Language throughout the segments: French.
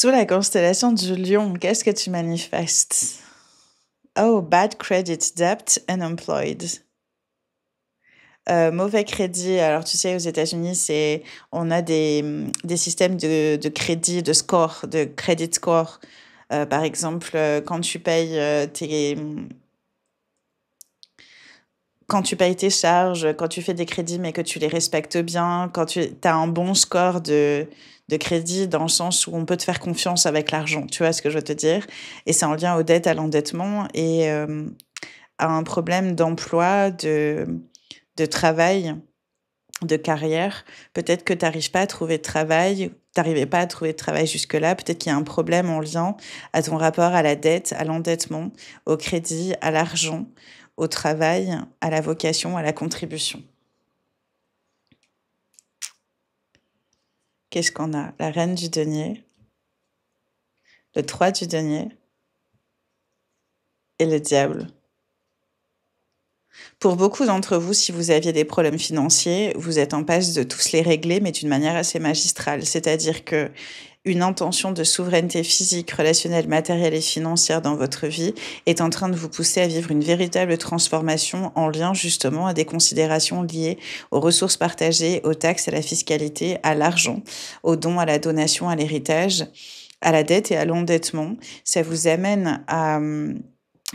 Sous la constellation du lion, qu'est-ce que tu manifestes? Oh, bad credit, debt, unemployed. Euh, mauvais crédit. Alors, tu sais, aux États-Unis, c'est on a des, des systèmes de, de, crédit, de score, de credit score. Euh, par exemple, euh, quand tu payes tes quand tu payes tes charges, quand tu fais des crédits mais que tu les respectes bien, quand tu as un bon score de, crédit dans le sens où on peut te faire confiance avec l'argent, tu vois ce que je veux te dire. Et c'est en lien aux dettes, à l'endettement et euh, à un problème d'emploi, de, travail, de carrière. Peut-être que tu n'arrives pas à trouver de travail, tu n'arrivais pas à trouver de travail jusque-là. Peut-être qu'il y a un problème en lien à ton rapport à la dette, à l'endettement, au crédit, à l'argent au travail, à la vocation, à la contribution. Qu'est-ce qu'on a La reine du denier, le 3 du denier et le diable. Pour beaucoup d'entre vous, si vous aviez des problèmes financiers, vous êtes en passe de tous les régler, mais d'une manière assez magistrale. C'est-à-dire que une intention de souveraineté physique, relationnelle, matérielle et financière dans votre vie est en train de vous pousser à vivre une véritable transformation en lien justement à des considérations liées aux ressources partagées, aux taxes, à la fiscalité, à l'argent, aux dons, à la donation, à l'héritage, à la dette et à l'endettement. Ça vous amène à hum,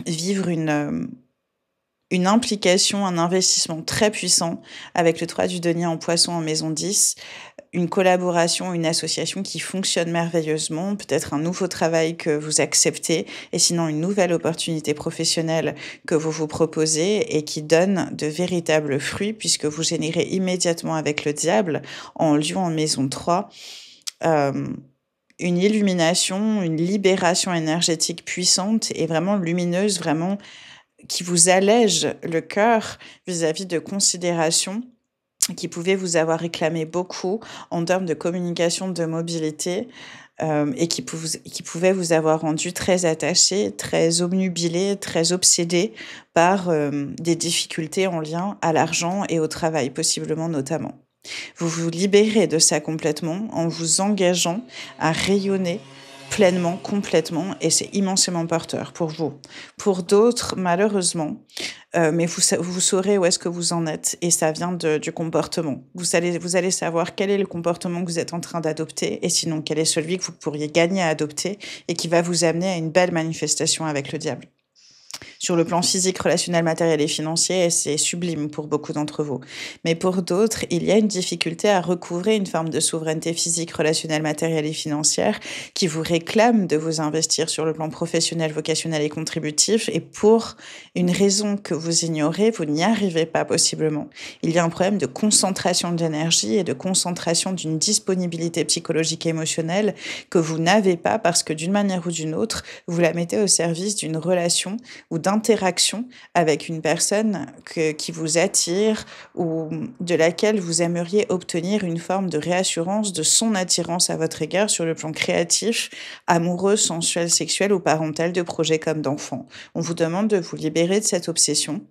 vivre une hum, une implication, un investissement très puissant avec le 3 du Denier en poisson en maison 10, une collaboration, une association qui fonctionne merveilleusement, peut-être un nouveau travail que vous acceptez et sinon une nouvelle opportunité professionnelle que vous vous proposez et qui donne de véritables fruits puisque vous générez immédiatement avec le diable en lion en maison 3. Euh, une illumination, une libération énergétique puissante et vraiment lumineuse, vraiment qui vous allège le cœur vis-à-vis de considérations qui pouvaient vous avoir réclamé beaucoup en termes de communication, de mobilité, euh, et qui, qui pouvaient vous avoir rendu très attaché, très obnubilé, très obsédé par euh, des difficultés en lien à l'argent et au travail, possiblement notamment. Vous vous libérez de ça complètement en vous engageant à rayonner pleinement, complètement, et c'est immensément porteur pour vous. Pour d'autres, malheureusement, euh, mais vous, vous saurez où est-ce que vous en êtes, et ça vient de, du comportement. Vous allez, vous allez savoir quel est le comportement que vous êtes en train d'adopter, et sinon quel est celui que vous pourriez gagner à adopter, et qui va vous amener à une belle manifestation avec le diable. Sur le plan physique, relationnel, matériel et financier, c'est sublime pour beaucoup d'entre vous. Mais pour d'autres, il y a une difficulté à recouvrer une forme de souveraineté physique, relationnelle, matérielle et financière qui vous réclame de vous investir sur le plan professionnel, vocationnel et contributif. Et pour une raison que vous ignorez, vous n'y arrivez pas possiblement. Il y a un problème de concentration d'énergie et de concentration d'une disponibilité psychologique et émotionnelle que vous n'avez pas parce que d'une manière ou d'une autre, vous la mettez au service d'une relation ou d'un interaction avec une personne qui vous attire ou de laquelle vous aimeriez obtenir une forme de réassurance de son attirance à votre égard sur le plan créatif, amoureux, sensuel, sexuel ou parental de projets comme d'enfants. On vous demande de vous libérer de cette obsession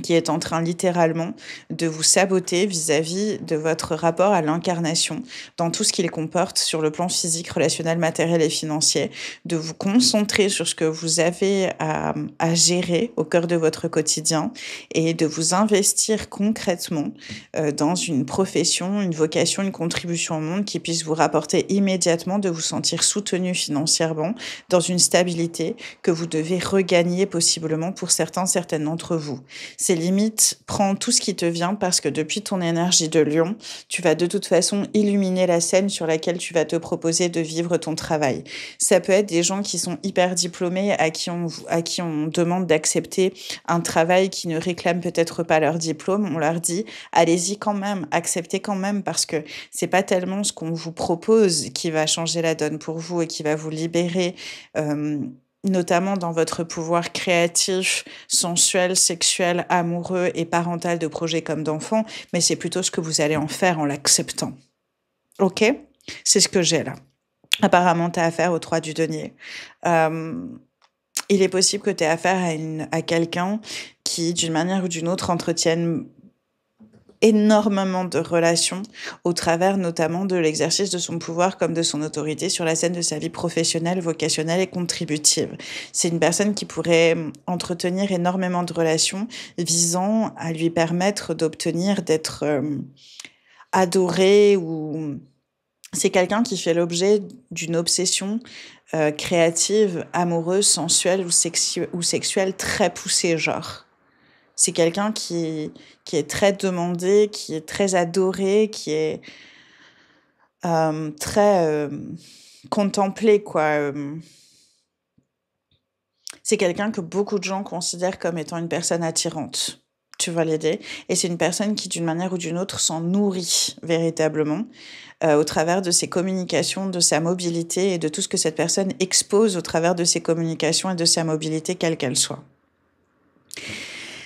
qui est en train littéralement de vous saboter vis-à-vis de votre rapport à l'incarnation dans tout ce qu'il comporte sur le plan physique, relationnel, matériel et financier, de vous concentrer sur ce que vous avez à, gérer au cœur de votre quotidien et de vous investir concrètement euh, dans une profession, une vocation, une contribution au monde qui puisse vous rapporter immédiatement de vous sentir soutenu financièrement dans une stabilité que vous devez regagner possiblement pour certains, certaines d'entre vous c'est limite prends tout ce qui te vient parce que depuis ton énergie de lion, tu vas de toute façon illuminer la scène sur laquelle tu vas te proposer de vivre ton travail. Ça peut être des gens qui sont hyper diplômés à qui on, à qui on demande d'accepter un travail qui ne réclame peut-être pas leur diplôme. On leur dit allez-y quand même, acceptez quand même parce que c'est pas tellement ce qu'on vous propose qui va changer la donne pour vous et qui va vous libérer. Euh, notamment dans votre pouvoir créatif, sensuel, sexuel, amoureux et parental de projets comme d'enfants, mais c'est plutôt ce que vous allez en faire en l'acceptant. Ok C'est ce que j'ai là. Apparemment, tu affaire au trois du denier. Euh, il est possible que tu affaire à, à quelqu'un qui, d'une manière ou d'une autre, entretienne énormément de relations au travers notamment de l'exercice de son pouvoir comme de son autorité sur la scène de sa vie professionnelle, vocationnelle et contributive. C'est une personne qui pourrait hum, entretenir énormément de relations visant à lui permettre d'obtenir d'être hum, adoré ou hum, c'est quelqu'un qui fait l'objet d'une obsession euh, créative, amoureuse, sensuelle ou, ou sexuelle très poussée, genre. C'est quelqu'un qui, qui est très demandé, qui est très adoré, qui est euh, très euh, contemplé, quoi. Euh. C'est quelqu'un que beaucoup de gens considèrent comme étant une personne attirante tu vois l'aider. Et c'est une personne qui, d'une manière ou d'une autre, s'en nourrit véritablement au travers de ses communications, de sa mobilité et de tout ce que cette personne expose au travers de ses communications et de sa mobilité, quelle qu'elle soit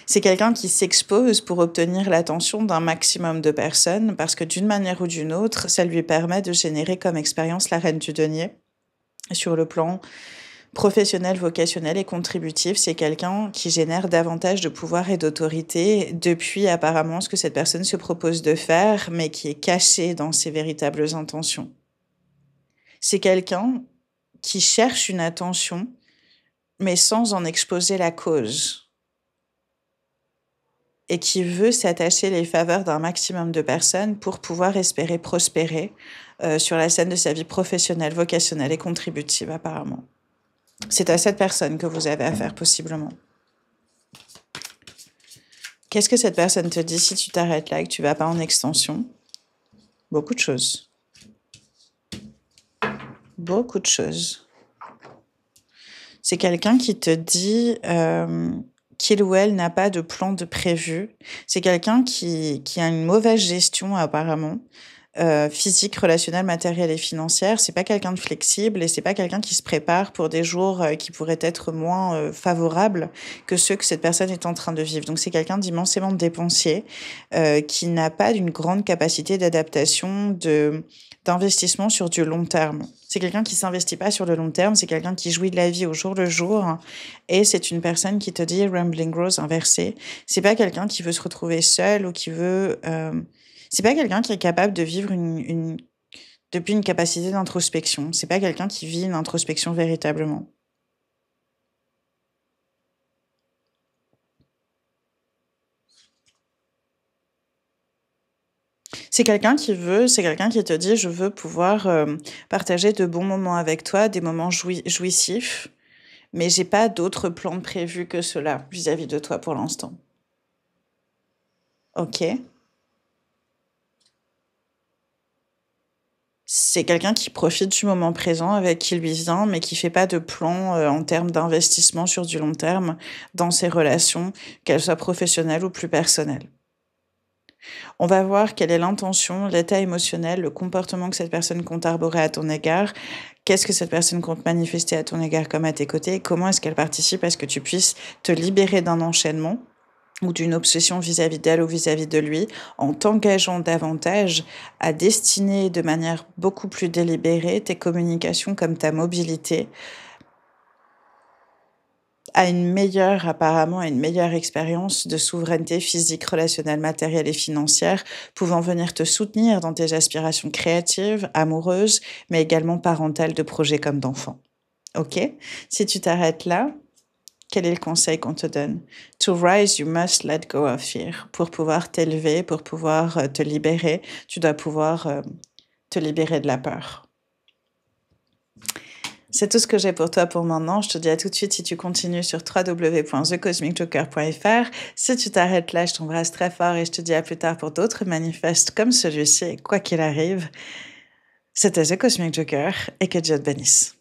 c'est quelqu'un qui s'expose pour obtenir l'attention d'un maximum de personnes parce que d'une manière ou d'une autre, ça lui permet de générer comme expérience la reine du denier sur le plan professionnel, vocationnel et contributif, c'est quelqu'un qui génère davantage de pouvoir et d'autorité depuis apparemment ce que cette personne se propose de faire, mais qui est caché dans ses véritables intentions. C'est quelqu'un qui cherche une attention, mais sans en exposer la cause et qui veut s'attacher les faveurs d'un maximum de personnes pour pouvoir espérer prospérer euh, sur la scène de sa vie professionnelle, vocationnelle et contributive apparemment. C'est à cette personne que vous avez affaire possiblement. Qu'est-ce que cette personne te dit si tu t'arrêtes là et que tu vas pas en extension Beaucoup de choses. Beaucoup de choses. C'est quelqu'un qui te dit... Euh, qu'il ou elle n'a pas de plan de prévu. C'est quelqu'un qui, qui a une mauvaise gestion apparemment euh, physique, relationnelle, matérielle et financière. C'est pas quelqu'un de flexible et c'est pas quelqu'un qui se prépare pour des jours euh, qui pourraient être moins euh, favorables que ceux que cette personne est en train de vivre. Donc c'est quelqu'un d'immensément dépensier qui n'a pas d'une grande capacité d'adaptation, de d'investissement sur du long terme. C'est quelqu'un qui s'investit pas sur le long terme, c'est quelqu'un qui jouit de la vie au jour le jour et c'est une personne qui te dit rambling rose inversé. C'est pas quelqu'un qui veut se retrouver seul ou qui veut c'est pas quelqu'un qui est capable de vivre une, depuis une capacité d'introspection. C'est pas quelqu'un qui vit une introspection véritablement. C'est quelqu'un qui veut, c'est quelqu'un qui te dit je veux pouvoir euh, partager de bons moments avec toi, des moments jouissifs, mais j'ai pas d'autres plans prévus que cela vis-à-vis -vis de toi pour l'instant. Ok. c'est quelqu'un qui profite du moment présent avec qui lui vient, mais qui fait pas de plan euh, en termes d'investissement sur du long terme dans ses relations, qu'elles soient professionnelles ou plus personnelles. On va voir quelle est l'intention, l'état émotionnel, le comportement que cette personne compte arborer à ton égard, qu'est-ce que cette personne compte manifester à ton égard comme à tes côtés, comment est-ce qu'elle participe à ce que tu puisses te libérer d'un enchaînement ou d'une obsession vis-à-vis d'elle ou vis-à-vis de lui, en t'engageant davantage à destiner de manière beaucoup plus délibérée tes communications comme ta mobilité à une meilleure, apparemment, à une meilleure expérience de souveraineté physique, relationnelle, matérielle et financière, pouvant venir te soutenir dans tes aspirations créatives, amoureuses, mais également parentales de projets comme d'enfants. Ok Si tu t'arrêtes là, quel est le conseil qu'on te donne To rise, you must let go of fear. Pour pouvoir t'élever, pour pouvoir euh, te libérer, tu dois pouvoir euh, te libérer de la peur. C'est tout ce que j'ai pour toi pour maintenant. Je te dis à tout de suite si tu continues sur www.thecosmicjoker.fr. Si tu t'arrêtes là, je t'embrasse très fort et je te dis à plus tard pour d'autres manifestes comme celui-ci. Quoi qu'il arrive, c'était The Cosmic Joker et que Dieu te bénisse.